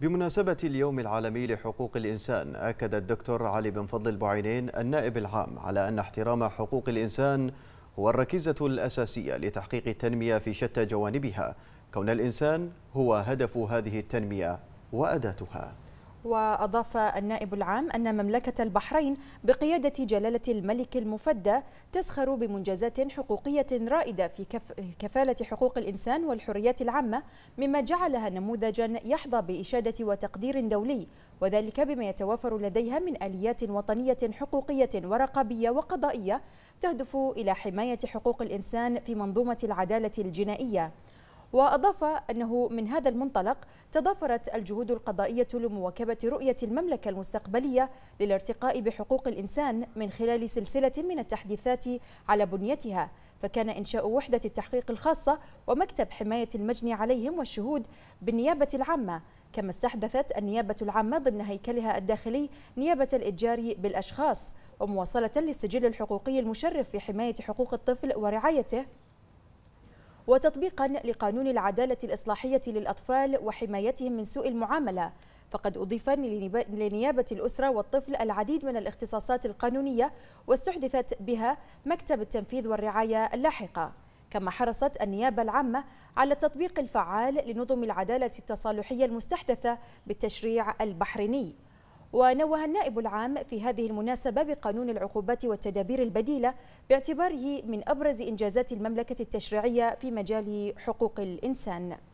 بمناسبة اليوم العالمي لحقوق الإنسان أكد الدكتور علي بن فضل البعينين النائب العام على أن احترام حقوق الإنسان هو الركيزة الأساسية لتحقيق التنمية في شتى جوانبها كون الإنسان هو هدف هذه التنمية وأداتها وأضاف النائب العام أن مملكة البحرين بقيادة جلالة الملك المفدى تزخر بمنجزات حقوقية رائدة في كفالة حقوق الإنسان والحريات العامة مما جعلها نموذجا يحظى بإشادة وتقدير دولي وذلك بما يتوافر لديها من آليات وطنية حقوقية ورقابية وقضائية تهدف إلى حماية حقوق الإنسان في منظومة العدالة الجنائية وأضاف أنه من هذا المنطلق تضافرت الجهود القضائية لمواكبة رؤية المملكة المستقبلية للارتقاء بحقوق الإنسان من خلال سلسلة من التحديثات على بنيتها فكان إنشاء وحدة التحقيق الخاصة ومكتب حماية المجني عليهم والشهود بالنيابة العامة كما استحدثت النيابة العامة ضمن هيكلها الداخلي نيابة الإتجار بالأشخاص ومواصلة للسجل الحقوقي المشرف في حماية حقوق الطفل ورعايته وتطبيقا لقانون العدالة الإصلاحية للأطفال وحمايتهم من سوء المعاملة فقد أضيف لنيابة الأسرة والطفل العديد من الاختصاصات القانونية واستحدثت بها مكتب التنفيذ والرعاية اللاحقة كما حرصت النيابة العامة على التطبيق الفعال لنظم العدالة التصالحية المستحدثة بالتشريع البحريني ونوه النائب العام في هذه المناسبة بقانون العقوبات والتدابير البديلة باعتباره من أبرز إنجازات المملكة التشريعية في مجال حقوق الإنسان